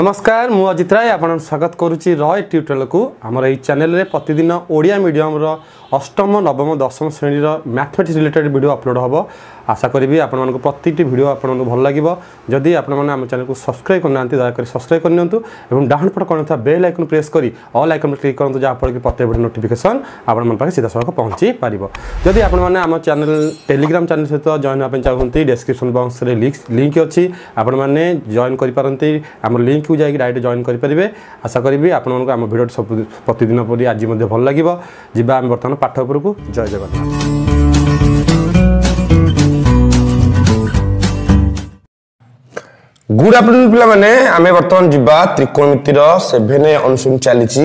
নমস্কার মু অজিত রায় আপনার স্বাগত করুছি রয় টিউটোরিয়ালকু আমার এই চ্যানেলে প্রতিদিন ওড়িয়া মিডিয়মর অষ্টম নবম দশম শ্রেণীর ম্যাথমেটিক্স রিলেটেড ভিডিও আপলোড হব আশা করি আপনার প্রত্যেকটি ভিডিও আপনার ভালো লাগবে যদি আপনার আমার চ্যানেল সবসক্রাইব করে না করে সবসক্রাইব করে নিউ এবং ডাউন পট করে বেল আইকন প্রেস করে অল আইকন ক্লিক করতে যা ফলে প্রত্যেক ভিডিও নোটিফিকেশন আপনার পাখে সিধাসলখ পৌঁছি পাব যদি আপনার আমার চ্যানেল টেলিগ্রাম চ্যানেল সহ জয়েন হওয়া চাহুন ডেসক্রিপশন বক্সরে লিঙ্ক লিঙ্ক অছি আপনার জয়েন করে পারতে আমার লিঙ্ক যাই ডাইরেক্ট জয়েন করে পারে আশা করি আপনার আমার ভিডিওটি সব প্রতিদিন পরে আজ ভালো লাগবে যা আমি বর্তমানে পাঠ ଉପରକୁ জয় জগন্নাথ গুড আফটরনুন মানে আমি বর্তমান যা ত্রিকোণমিতির সেভেন অনুশীলন চালিছি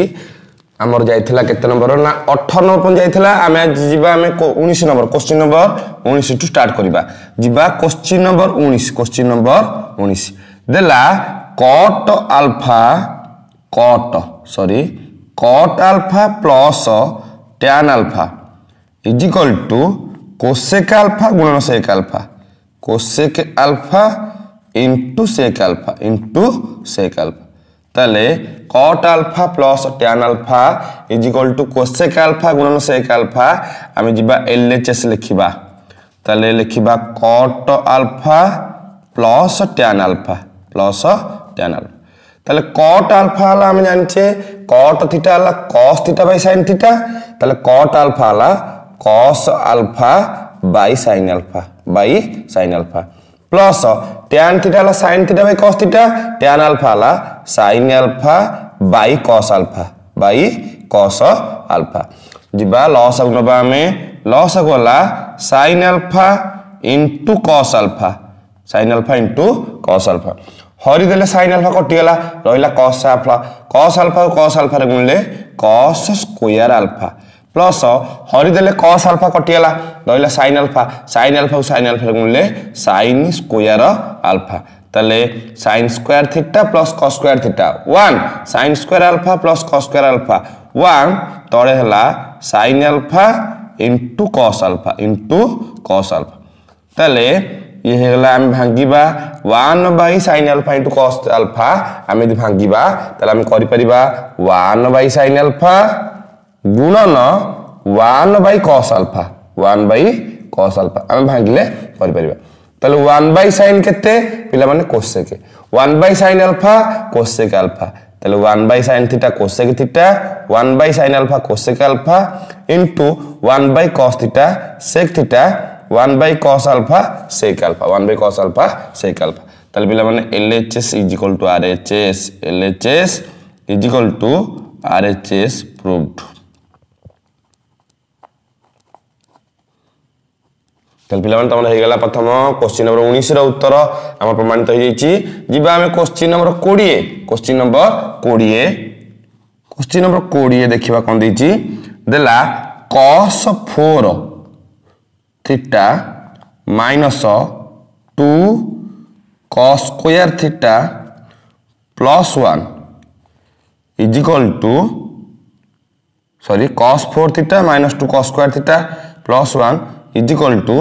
আমার যাই কত নম্বর না অঠর নম্বর পর্যন্ত যাই আমি আজ যা আমি উনিশ নম্বর কোশ্চিন নম্বর উনিশ টু স্টার্ট করা যা কোশ্চিন নম্বর উনিশ কোশ্চিন নম্বর উনিশ দেলা cot alpha cot sorry cot alpha plus tan alpha is equal to cosec alpha गुणन sec alpha cosec alpha into sec alpha into sec alpha তাহলে cot alpha plus tan alpha is equal to cosec alpha গুণন sec alpha আমি যা LHS লিখবা তাহলে লিখবা cot alpha plus tan alpha plus tan alpha তাহলে cot alpha আলা আমি জানছে কট থিটা আলা cos theta by sine theta তাহলে কট আলফা আলা cos alpha by sine alpha by sine alpha plus tan theta আলা sine theta by cos theta tan alpha আলা sine alpha by cos alpha by cos alpha যা লস আকু নবা আমি লস আকু হল sine alpha into cos alpha sine alpha into cos alpha हरीदे सैन आलफा कटिगला रहा कस आलफा कस आलफा को कस आलफार गुणले कस स्क्वयर आलफा प्लस हरीदे कस आलफा कटिगला रहा सैन आलफा सैन आलफा को सैन आलफार गुणले सैन स्क्वयर आलफा তাহলে sine square theta plus cos square theta one sign square alpha plus cos square alpha one তলে হেলা sine alpha into cos alpha into cos alpha তাহলে ইয়ে হয়ে গেল আমি ভাঙ্গিবা one by sine alpha into cos alpha আমি যদি ভাঙ্গিবা তাহলে আমি করিপারিবা ওয়ান বাই সাইন আলফা গুণন one by cos alpha one by cos alpha আমি ভাঙ্গিলে করিপারিবা তাহলে ওয়ান বাই সাইন কেতে পিলামানে cosec one by sine alpha cosec alpha তাহলে one by sine theta cosec theta one by sine alpha cosec alpha into one by cos theta sec theta one by cos alpha sec alpha one by cos alpha sec alpha তাহলে পিলামানে L H S is equal to R H S L H S is equal to R H S proved তাহলে পিলামানে তোমার হয়ে গেল প্রথম question number উনিশর উত্তর আমার প্রমাণিত হয়ে যাইছি যা আমি কোশ্চিন নম্বর কোড়িয়ে কোশ্চিন নম্বর কোড়িয়ে কোশ্চিন নম্বর কোড়িয়ে দেখা কম দিয়েছি দেলা cos four theta minus two cos square theta plus one is equal to sorry cos four theta minus two cos square theta plus one is equal to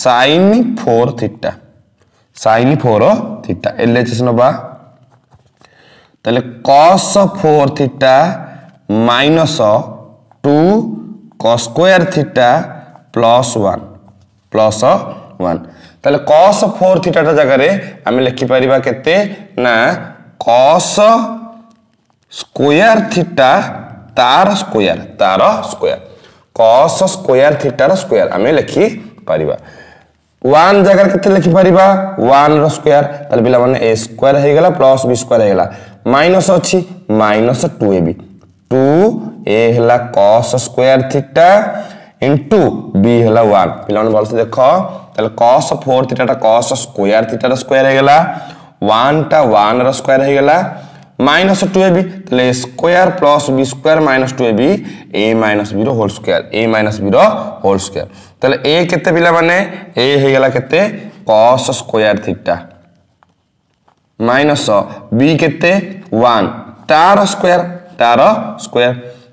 sine four theta sine four theta L H S नवा तेल cos four theta minus two cos square theta plus one plus one তাহলে cos four থিটাটা জায়গায় আমি লেখিপারা কেতে না cos square theta তার স্কোয়ার তার স্কোয়ার কস স্কোয়ার থিটার স্কোয়ার আমি লেখিপারা ওয়ান জায়গায় কেতে লেখিপারা ওয়ান স্কোয়ার তাহলে পিলা মানে এ স্কোয়ার হয়ে গেল প্লস বি স্কোয়ার হয়ে গেল মাইনস অছি minus two A B two A হল cos square theta into B है वन पे भलसे देख cos four theta cos square थीटार स्क्वयर हो गला वन टा वन रोयर हो गला माइनस टू ए तेज़ square plus B square minus two A minus B whole square A minus B whole square तेल ए के पाने एगला cos square theta minus B के वन टार स्क्वयर तार स्क्वयर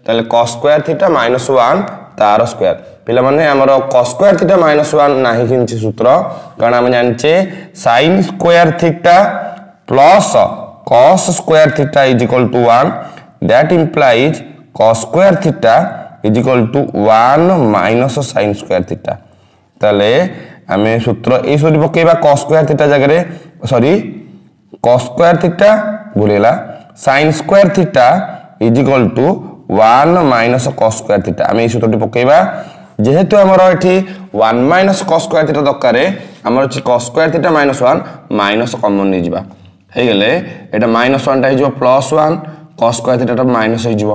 तेल cos square theta minus one তার স্কোয়ার ପିଲାମାନେ ଆମର କସ୍କୋୟାର ଥିଟା ମାଇନସ୍ ୱାନ୍ ନାହିଁ କିଣିଛି ସୂତ୍ର କାରଣ ଆମେ ଜାଣିଛେ sine square theta plus cos square theta is equal to one that implies cos square theta is equal to one minus sine square theta ତାହେଲେ ଆମେ ସୂତ୍ର ଏଇସବୁ ପକେଇବା କସ୍ ସ୍କୋୟାର ଥିଟା ଜାଗାରେ ସରି କସ୍ ସ୍କୋୟାର ଥିଟା ଭୁଲିଗଲା sine square theta is equal to 1 minus cos square theta. I mean, should be যেহেতু আমার এটি 1 cos square theta দরকার আমার হচ্ছে cos square theta minus 1 minus common নিয়ে যাবা হয়ে গেলে এটা minus 1 টা হয়ে যাব plus 1 cos square theta টা minus হয়ে যাব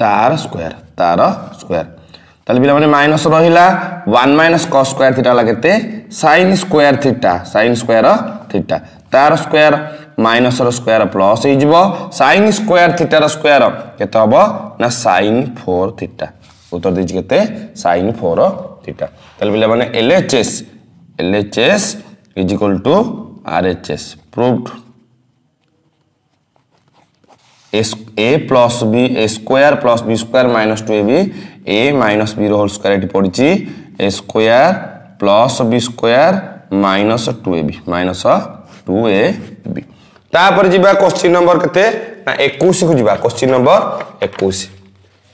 তার স্কয়ার তার স্কয়ার তাহলে বিলা মানে minus রহিলা 1 cos square theta লাগেতে sin square theta sin square theta তার স্কয়ার ମାଇନସ୍ର ସ୍କୋୟାର ପ୍ଲସ୍ ହେଇଯିବ ସାଇନ୍ ସ୍କୋୟାର ଥିଟାର ସ୍କୋୟାର କେତେ ହେବ ନା ସାଇନ୍ ଫୋର୍ ଥିଟା ଉତ୍ତର ଦେଇଛି କେତେ ସାଇନ୍ ଫୋର୍ ଥିଟା ତାହେଲେ ପିଲାମାନେ L H S L H S is equal to R H S proved A plus B A square plus B square minus two A B A minus B whole square ये पड़ी A square plus B square minus two A B minus two A B ତାପରେ ଯିବା question number କେତେ ନା ଏକୋଇଶକୁ ଯିବା question number ଏକୋଇଶ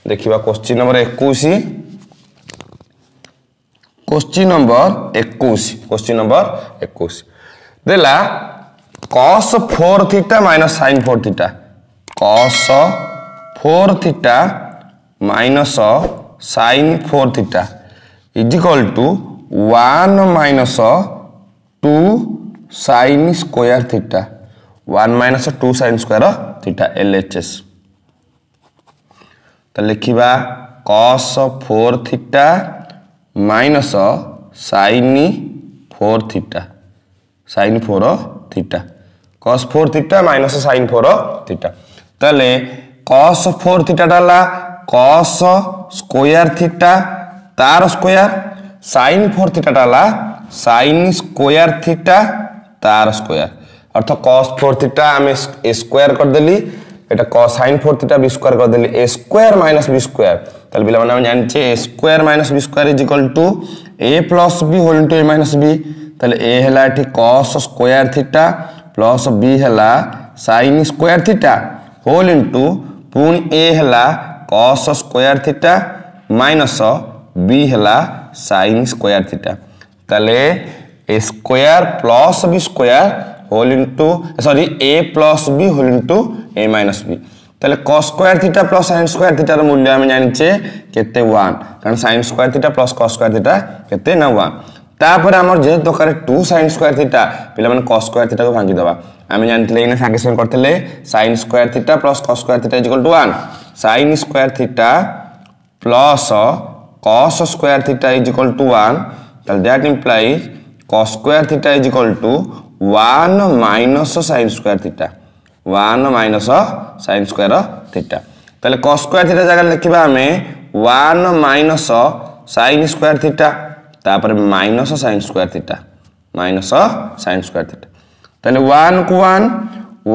ଦେଖିବା question number ଏକୋଇଶ କ୍ୱଶ୍ଚିନ୍ ନମ୍ବର ଏକୋଇଶ କ୍ୱଶ୍ଚିନ୍ ନମ୍ବର ଏକୋଇଶ ଦେଲା cos four theta minus sine four theta cos four theta minus sine four theta is equal to one minus two sine square theta one minus two sign square theta L H S ତ ଲେଖିବା cos four theta minus sine four theta sine four theta cos four theta minus sine four theta ତାହେଲେ cos four ଥିଟାଟା ହେଲା cos square theta ତାର square sin four ଥିଟାଟା ହେଲା sign square theta ତାର square অর্থাৎ কস ফোর থিটা আমি square করেদেলি এটা cosine four theta B square করেদেলি A square minus B square তাহলে পিলামানে আমি জানিছে A square minus B square is equal to A plus B whole into A minus B তাহলে এ হেলা এটি cos square theta plus B হেলা sin square theta whole into পুଣି A ହେଲା cos square theta minus B ହେଲା sign square theta ତାହେଲେ A square plus B square whole into sorry A plus B whole into A minus B তাহলে cos square theta plus sin square থিটার মূল্য আমি জানিছে কেতে one কারণ sin square theta plus cos square theta কেতে না ওয়ান তাপরে আমার যেহেতু দরকার টু সাইন স্কোয়ার থিটা পিলামানে কস স্কোয়ার থিটাকে ভাঙি দেবা আমি জানিলে এখানে ফ্যাকেশন করলে sign square theta plus cos square theta is equal to one sign square theta plus cos square theta is equal to one তাহলে that implies cos square theta is equal to one minus sin square theta one minus sign square theta ତାହେଲେ cos square theta জায়গায় লিখবা আমি one minus sign square theta তাপরে minus sign square theta minus sign square theta তাহলে one one one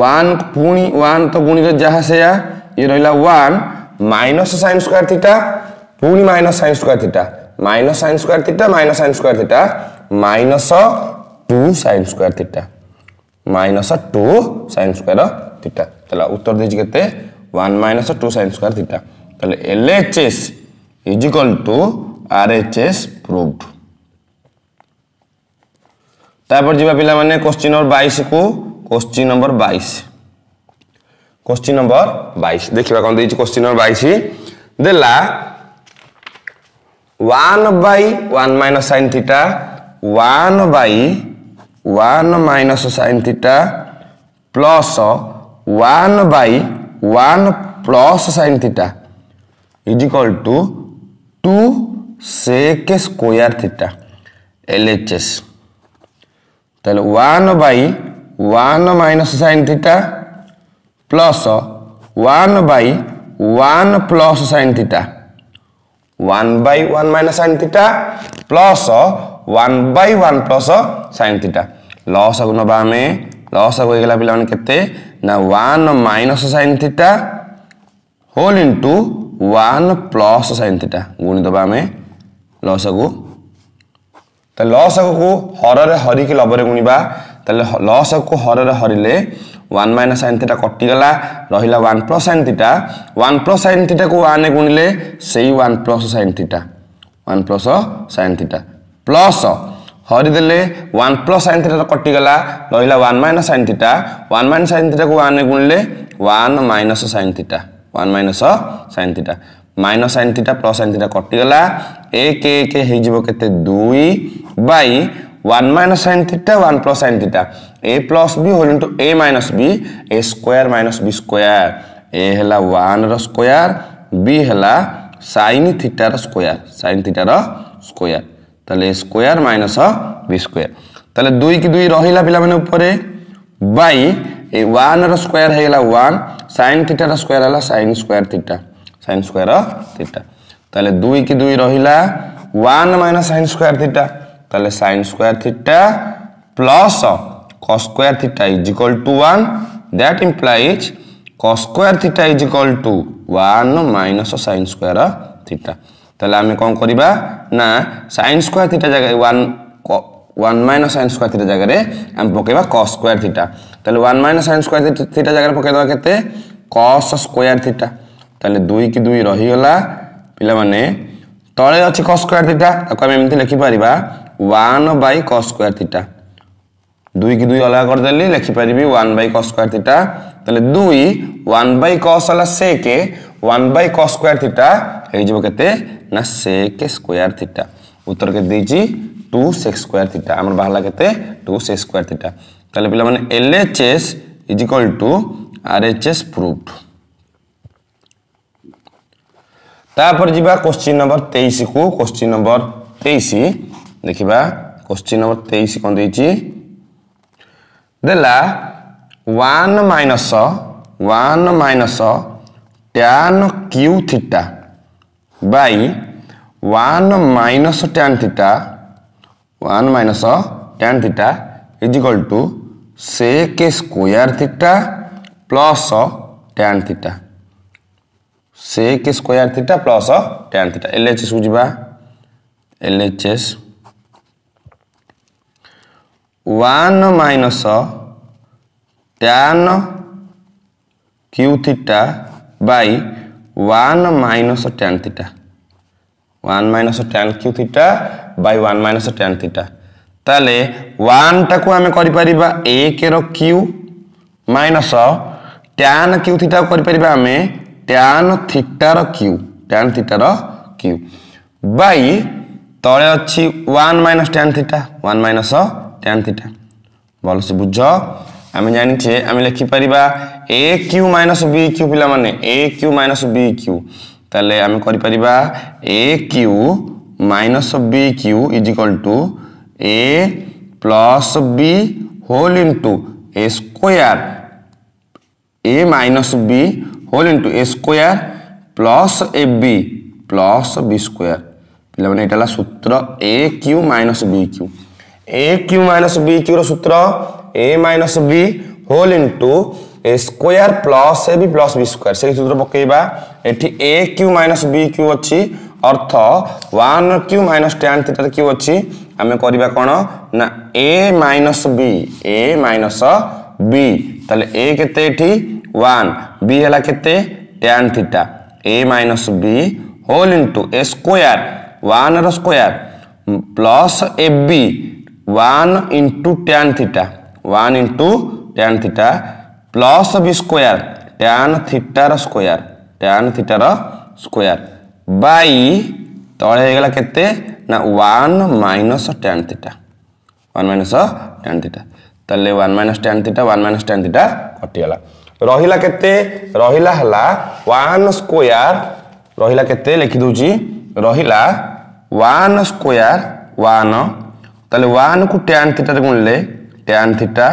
one পুনি one তো গুণিত যাহা সেয়া ইয়ে রহিলা one minus sign square theta পুনি minus sign square theta minus sign square theta minus sign square theta two sign square theta minus two sign square theta তাহলে উত্তর দিয়েছি কেতে one minus two sign square theta তাহলে L H S is equal to R H S proved তারপর যা পিলা মানে question number বাইশ কু কোশ্চিন নম্বর বাইশ কোশ্চিন নম্বর বাইশ দেখা কম দিয়েছি কোশ্চিন নম্বর বাইশ দেলা one by one minus sin theta one by 1 minus sin theta plus 1 by 1 plus sin theta is equal to 2 sec square theta LHS তাহলে 1 by 1 minus sin theta plus 1 by 1 plus sin theta 1 by 1 minus sin theta plus one by one plus sin theta লসক ନେବା ଆମେ লসক হয়ে গেল পিলা কেতে না one minus sin whole whole one plus plus sin theta গুণি দেবা আমি লসক তাহলে লসকু হরের হরিকি লবরে গুণবা তাহলে লসকু হরের হরিলে ওয়ান মাইনাস সাইন থিটা কটিগলা রহিলা one plus sin plus one plus sin থিটাকু ওয়ানে গুণিলে সেই one plus sin theta one plus plus हरिदेले वन प्लस सैन थीटा कटिगला रहा one minus sin theta one minus sin theta को वाने गुणले one minus sin theta one minus sin theta minus sin theta plus sin theta कटिगला एक एक होते दुई by one minus sin theta one plus sin theta A plus B whole into A minus B A square minus B square A है one रोयर B है sin थीटार square sin थीटार स्क्यर তাহলে স্কোয়ার মাইনাস বি স্কোয়ার তাহলে দুই কি দুই রহিলা পিলামানে উপরে বাই এই ওয়ানর স্কোয়ার হয়েগলা ওয়ান সাইন থিটার স্কোয়ার হল sign square theta sign square theta তাহলে দুই কি দুই রহিলা one minus sin square theta তাহলে sine square theta plus cos square theta is equal to 1 that implies cos square theta is equal to 1 minus sin square theta तेल आम कौन करवा सैन स्क्वयर थीटा जगह one minus San square theta जगह आम पकेबा cos square theta तो one minus San square theta जगह पकईदे के कस स्क्वयर थीटा तो दुई कि दुई रहीगला पे तले अच्छे कस स्क्वयर थीटा तक आम एम लिखिपर one by cos square theta दुई कि दुई अलग करदे लिखिपरि one by cos square theta तो दुई वन बै कस है सेके one by cos square theta ହେଇଯିବ କେତେ ନା ସେକ୍ ସ୍କୋୟାର ଥିଟା ଉତ୍ତର କେତେ ଦେଇଛି ଟୁ ସେକ୍ସ ସ୍କୋୟାର ଥିଟା ଆମର ବାହାରିଲା କେତେ ଟୁ ସେକ୍ସ ସ୍କୋୟାର ଥିଟା ତାହେଲେ ପିଲାମାନେ L H S is equal to R H S proved ତାପରେ ଯିବା କୋଶ୍ଚିନ୍ ନମ୍ବର ତେଇଶକୁ କୋଶ୍ଚିନ୍ ନମ୍ବର ତେଇଶ ଦେଖିବା କୋଶ୍ଚିନ୍ ନମ୍ବର ତେଇଶ କ'ଣ ଦେଇଛି ଦେଲା one minus one minus tan q theta by 1 minus tan theta 1 minus tan theta is equal to sec square theta plus tan theta sec square theta plus tan theta LHS को जिबा LHS 1 minus tan q theta by one minus tan theta one minus tan cube theta by one minus tan theta তাহলে ওয়ানটাকে আমি করিপারিবা একর cube minus tan cube theta করিপারিবা আমি tan থিটার কিউ ট্যান থিটার কিউ বাই তলে অছি one minus tan theta one minus tan theta ভালসে বুঝ আমি জানিছে আমি লেখিপারিবা A cube minus B cube पाने A cube minus B cube ताले आम कर A cube minus B cube is to A plus B whole into A square A minus B whole into A square plus A B plus B square पे यहाँ सूत्र A cube minus B cube A cube minus B क्यूर सूत्र A minus B whole into square plus A B plus B square সেই সূত্র পকাইবা এটি A cube minus B cube অছি অর্থ ওয়ান কিউ মাইনস ট্যান থিটার কিউ অছি আমি করিবা কোন না A minus B A minus B তাহলে এ কেতে এটি ওয়ান বি হেলা কেতে tan theta A minus B whole into A square ওয়ানর square plus A B one into tan theta one into tan theta plus B square tan थीटार square tan थीटार square by तले के one minus tan theta one minus tan theta ताले one minus tan theta one minus tan theta कटिगला रहा के रहा one square रहा के लिखिदी रहा वन स्क्वयर वन तेल वन को टैन थीटा गुणले टैन थीटा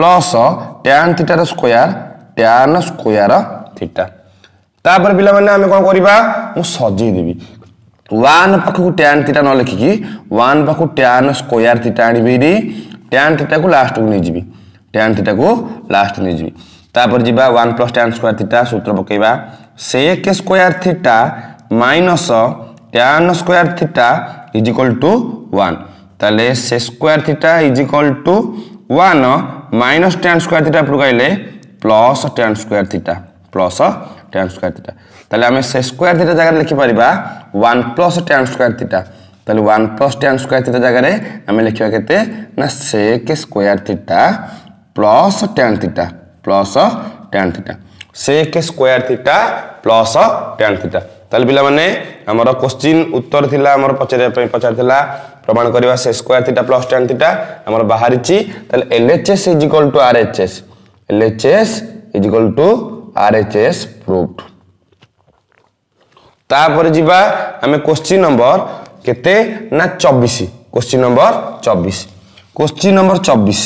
ପ୍ଲସ୍ ଟ୍ୟାନ୍ ଥିଟାର ସ୍କୋୟାର ଟ୍ୟାନ୍ ସ୍କୋୟାର ଥିଟା ତାପରେ ପିଲାମାନେ ଆମେ କ'ଣ କରିବା ମୁଁ ସଜେଇ ଦେବି ୱାନ୍ ପାଖକୁ ଟ୍ୟାନ୍ ଥିଟା ନ ଲେଖିକି ୱାନ୍ ପାଖକୁ ଟ୍ୟାନ୍ ସ୍କୋୟାର ଥିଟା ଆଣିବି ଏଇଠି ଟ୍ୟାନ୍ ଥିଟାକୁ ଲାଷ୍ଟକୁ ନେଇଯିବି ଟ୍ୟାନ୍ ଥିଟାକୁ ଲାଷ୍ଟ ନେଇଯିବି ତାପରେ ଯିବା one plus tan square theta ସୂତ୍ର ପକାଇବା sec square theta minus tan square theta is equal to one ତାହେଲେ sec square theta is equal to one minus tan square theta उपरक plus tan square theta plus tan square theta ताले आम sec square theta जगह लिखिपर one plus tan square theta ताले one plus tan square theta जगह आम लिखा के ना sec square theta plus tan theta plus tan theta sec square theta plus tan theta ତାହେଲେ ପିଲାମାନେ ଆମର କୋଶ୍ଚିନ୍ ଉତ୍ତର ଥିଲା ଆମର ପଚାରିବା ପାଇଁ ପଚାରିଥିଲା ପ୍ରମାଣ କରିବା sec square theta plus tan theta ଆମର ବାହାରିଛି ତାହେଲେ LHS is equal to RHS LHS is equal to RHS proof ତାପରେ ଯିବା ଆମେ କୋଶ୍ଚିନ୍ ନମ୍ବର କେତେ ନା ଚବିଶ କୋଶ୍ଚିନ୍ ନମ୍ବର ଚବିଶ କୋଶ୍ଚିନ୍ ନମ୍ବର ଚବିଶ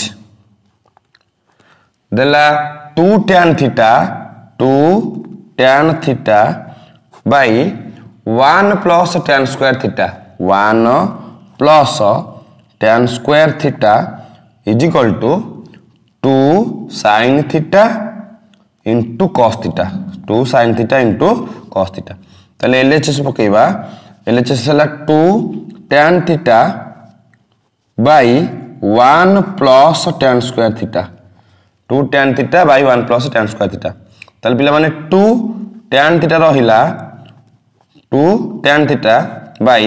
ଦେଲା two tan theta two tan theta by 1 plus tan square theta. 1 plus tan square theta is equal to 2 sin theta into cos theta. 2 sin theta into cos theta. তাহলে LHS পকাইবা LHS হলা 2 tan theta by 1 plus tan square theta. 2 tan theta by 1 plus tan square theta. তাহলে পিলামানে 2 tan theta রহিলা two tan theta by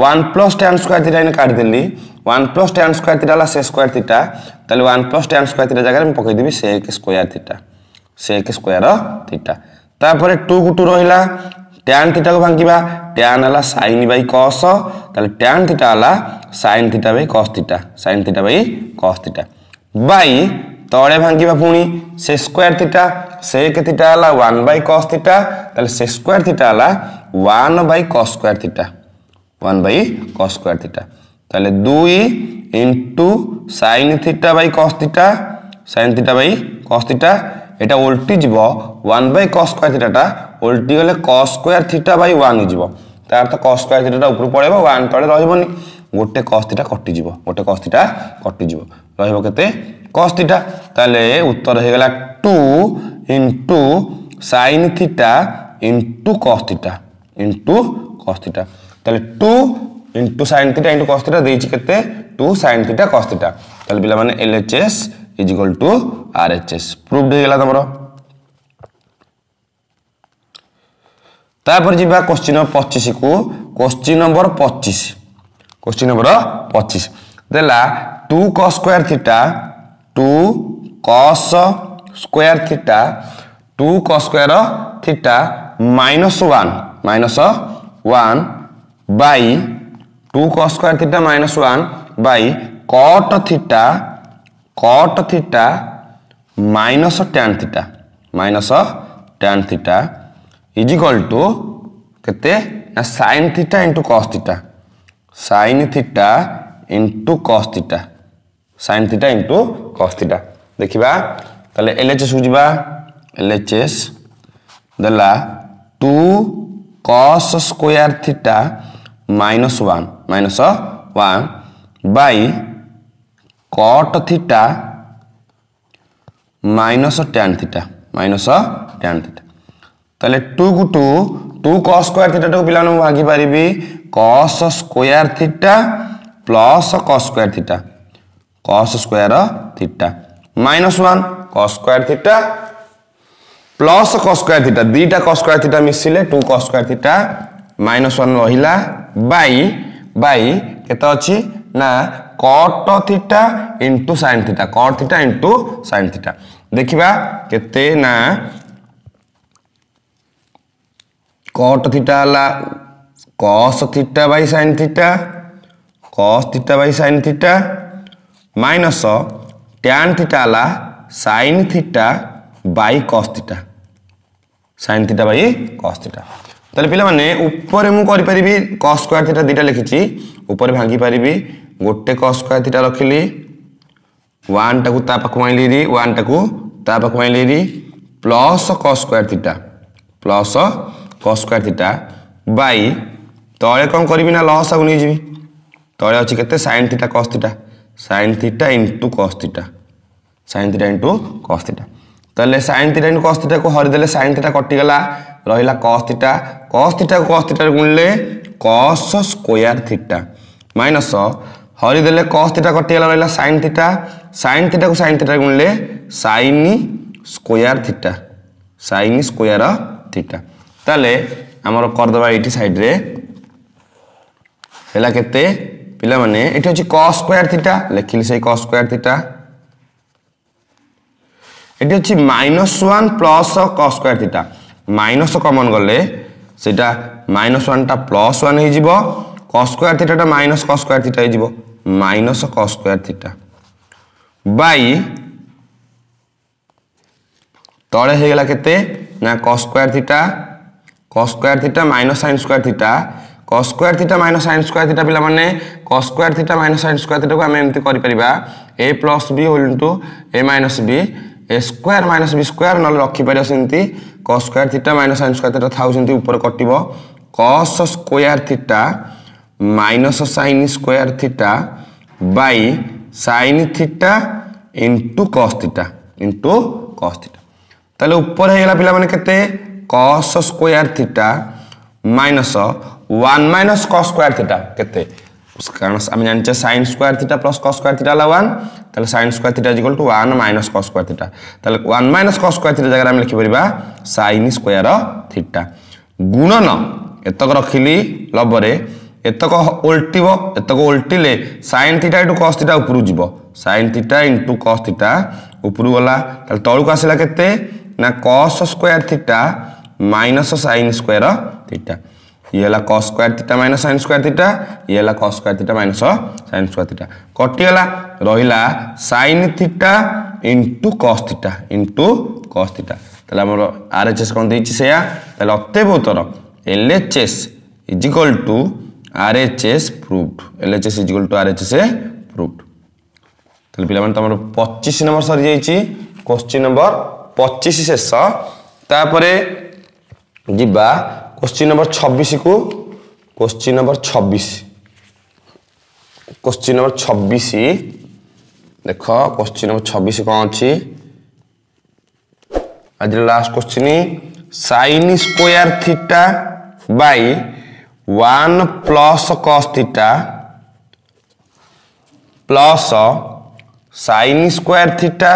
one plus tan square theta এনে কাটি দিলি one plus tan square theta হল sec square theta তাহলে one plus tan square theta জায়গায় আমি পকাই দেবি sec square theta sec square theta তাপরে টু কু টু রহিলা ট্যান থিটাকে ভাঙ্গিবা ট্যান হল সাইন বাই কস তাহলে ট্যান থিটা হল sin theta by cos theta sign theta by cos theta by তলে ভাঙ্গিবা পুঁ sec square theta sec theta হল ওয়ান বাই কস থিটা তাহলে সে স্কোয়ার থিটা হল one by cos square theta one by cos square theta তাহলে দুই into sin theta by cos theta sign theta by cos theta এটা উল্টি যাব one by cos square থিটাটা উল্টি গেলে cos square theta by one হয়ে যাব তার অর্থ কস স্কোয়ার থিটাটা উপরে পড়াইব ওয়ান তলে রহবনি গোটে কস থিটা কটিযোগ গোটে কস থিটা কটিযোগ রহব কেতে কস থিটা তাহলে উত্তর হয়ে গেল two into sin theta into cos theta into cos theta তাহলে two into sin theta into cos theta দিয়েছি কেতে two sin theta cos theta তাহলে পিলামানে L H S is equal to R H S proved হয়ে গেল তোমার তারপরে যা কোশ্চিন নম্বর পঁচিশ কু কোশ্চিন নম্বর পঁচিশ কোশ্চিন নম্বর পঁচিশ দেলা two cos square theta two cos square theta two cos square theta minus one minus one by two cos square theta minus one by cot theta cot theta minus tan theta minus tan theta is equal to କେତେ ନା sin theta into cos theta sin theta into cos theta sin theta into cos theta ଦେଖିବା ତାହେଲେ ଏଲ୍ଏଚ୍ଏସ୍କୁ ଯିବା LHS ଦେଲା two cos square theta minus one minus one by cot theta minus tan theta minus tan theta ତାହେଲେ ଟୁକୁ two two cos square ଥିଟାଟାକୁ ପିଲାମାନେ ମୁଁ ଭାଙ୍ଗିପାରିବି cos square theta plus cos square theta cos square theta minus 1 cos square theta plus cos square theta dita cos square theta misile 2 cos square theta minus 1 rahila by by keta achi na cot theta into sin theta cot theta into sin theta dekhiba kete na cot theta la cos theta by sin theta cos theta by sin theta minus tan theta হলা sine theta by cos theta sign theta by cos theta তাহলে পিলামানে উপরে মু করিপারিবি কস square theta দুইটা লিখিছি উপরে ভাঙি পারিবি গোটে কস square theta রখিলি ওয়ানটাকু তা পাখু আইলি ওয়ানটাকু তা পাখু আইলি plus cos square theta plus cos square theta by তলে কম করবি না লস আগে নিয়ে যাবি তলে অছি কেতে sine theta cos theta sign theta into cos theta sign theta into cos theta তাহলে সাইন থিটা ইন্টু কস থিটাকে হরিদেলে সাইন থিটা কটিগলা রহিলা cos theta cos theta cos থিটার গুণলে কস স্কোয়ার থিটা মাইনস হরিদেলে কস থিটা কটিগলা রহিলা সাইন থিটা সাইন থিটাকে সাইন থিটার গুণলে sine square theta sign square theta তাহলে আমার করদেবা এইটি সাইড্রে ହେଲା କେତେ ପିଲାମାନେ ଏଠି ଅଛି କ ସ୍କୋୟାର ଥିଟା ଲେଖିଲି ସେଇ କ ସ୍କୋୟାର ଥିଟା এটি হচ্ছে minus one plus cos square theta minus common গলে সেটা মাইনস ওয়ানটা প্লস ওয়ান হয়ে যাব ক স্কোয়ার থিটাটা মাইনস ক স্কোয়ার থিটা হয়ে যাব minus cos square theta by তলে হয়ে গেল কেতে না cos square theta cos square theta minus sign square theta cos square theta minus sin square theta पिला माने cos square theta minus sin square theta को हम एमति करि परबा a plus b whole into a minus b a square minus b square नल रखि परो सेंति cos square theta minus sin square theta थाउ सेंति ऊपर कटिबो cos square theta minus sin square theta by sin theta into cos theta into cos theta तले ऊपर हेला पिला माने केते cos square theta minus one minus cos square theta के कारण आम जानी sine square theta plus cos square theta है वन तेल sine square theta is equal to one minus cos square theta तेल one minus cos square theta जगह आम लिखिपर सैन स्क्वायर थीटा गुणन एतक रखिली लबरे एतक ओल्टव एतक ओल्टिले sine theta into cos theta उपरू जीव sine theta into cos theta उपरू गला तौक आसला के कस square theta minus sine square theta ये है cos square theta minus San square theta ये है cos square theta minus San square theta कटिगला रहा sine theta into cos theta into cos theta তাহলে আমার আর এইচ এস কম দিয়েছি সেয়া তাহলে অতএব উত্তর L H S is equal to R H S proved L H S is equal to R H S এ প্রুভড তাহলে পিলামানে তোমার পঁচিশ নম্বর সরি যাইছি কোশ্চিন নম্বর পঁচিশ শেষ তাপরে যা क्वेश्चन नंबर छब्बीस को क्वेश्चन नंबर छब्बीस क्वेश्चन नंबर छब्बीस देख क्वेश्चन नंबर छब्बीस कौन अच्छी आज last question sin square theta by 1 plus cos theta plus sin square theta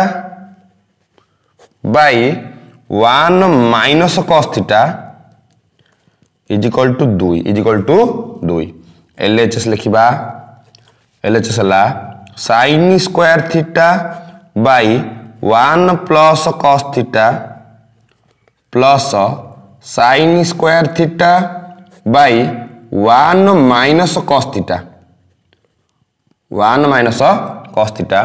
by 1 minus cos theta is equal to দুই ইজ ইକାଲ ଟୁ ଦୁଇ ଏଲ୍ ଏଚ୍ ଏସ୍ ଲେଖିବା ଏଲ୍ ଏଚ୍ ଏସ୍ ହେଲା sign square theta by one plus cos theta plus sine square theta by one minus cos theta one minus cos theta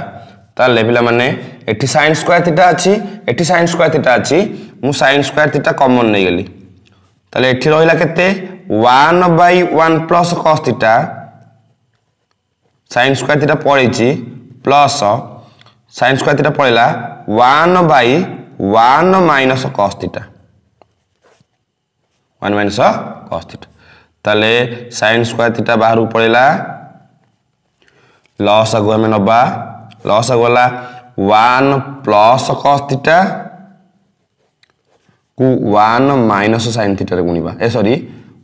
ତାହେଲେ ପିଲାମାନେ ଏଠି sign square theta ଅଛି ଏଠି sign square theta ଅଛି ମୁଁ sine square theta common ନେଇଗଲି ताले एठी रहिला केते 1 by 1 plus square theta sin plus theta পড়েছি প্লস sin স্কোয়ার থিটা পড়লা 1 1 1 minus cos theta 1 minus cos theta ताले sin স্কোয়ার থিটা बाहर পড়লা লস अगो हमें नबा अगोला 1 cos কু ওয়ান মাইনস সাইন থিটারে গুণিবা এ সরি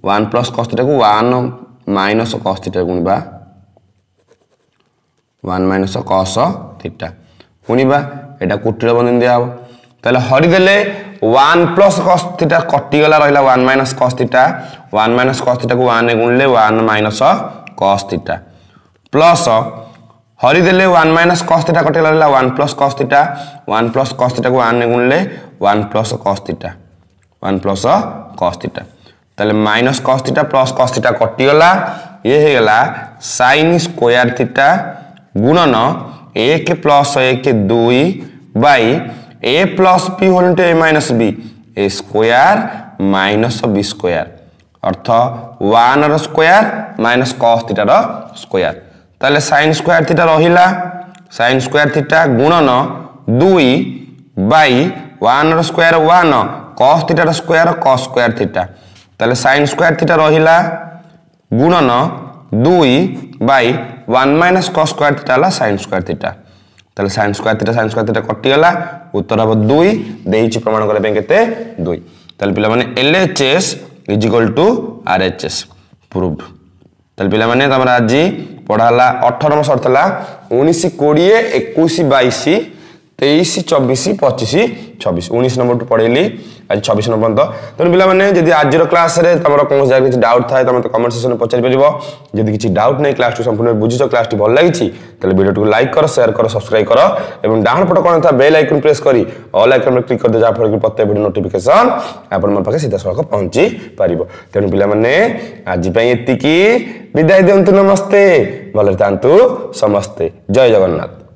ওয়ান প্লস কস থিটাকে ওয়ান মাইনস কস থিটারে গুণিবা ওয়ান মাইনস কস থিটা গুণিবা এটা কুটির বন্ধন দিয়া হব তাহলে হরিদেলে ওয়ান প্লস কস থিটা কটিগলা রহিলা one minus cos theta one minus cos থিটাকে ওয়ানে গুণলে one minus cos theta plus হরিদেলে ওয়ান মাইনস কস থিটা কটিগলা রহিলা one plus cos theta one plus cos থিটাকে ওয়ানে গুণলে one plus cos theta one plus cos theta তাহলে minus cos theta plus cos theta কটিগলা ইয়ে হয়েগলা সাইন স্কোয়ার থিটা গুণন এক প্লস এক দুই by a plus B whole into A minus B a square minus b square অর্থ ওয়ানর স্কোয়ার মাইনস কস থিটার স্কোয়ার তাহলে সাইন স্কোয়ার থিটা রহিলা সাইন স্কোয়ার থিটা গুণন দুই বাই ওয়ানর স্কোয়ার ওয়ান কস থিটার স্কোয়ার কস স্কোয়ার থিটা তাহলে সাইন স্কোয়ার থিটা রহিলা গুণন দুই by one minus cos square theta হল সাইন স্কোয়ার থিটা তাহলে sine square theta sign square theta কটিগলা উত্তর হব দুই দিয়েছি প্রমাণ করা কেতে দুই তাহলে পিলামানে LHS is equal to RHS prove তাহলে পিলামানে তোমার আজি পড়া হল অঠর নম্বর সর্ট হল উনিশ কোড়িয়ে একুশ বাইশ তেইশ চবিশ পঁচিশ ছবিশ উনিশ নম্বরটু পড়াইলি আজ ছবিশ নম্বর পর্যন্ত তেমন পিলামানে যদি আজর ক্লাসে তোমার কোন জায়গায় কিছু ডাউট থাকে তুমি কমেন্ট সেকশনে পচারি পারিব যদি কিছু ডাউট নাই ক্লাসটি সম্পূর্ণ বুঝিছ ক্লাসটি ভাল লাগিছি তাহলে ভিডিওটি লাইক কর সেয়ার কর সবসক্রাইব কর এবং ডাহাণ পট কোণ থাকে বেল আইকন প্রেস করি অল আইকনে ক্লিক করে যাফলে কি প্রত্যেক ভিডিও নোটিফিকেশন আপনার মো পাখে সিধাসলখ পৌঁছি পারিব তেমন পিলামানে আজ পাই এতিকি বিদায় দিন্তু নমস্তে ভালো থাকতু সমস্তে জয় জগন্নাথ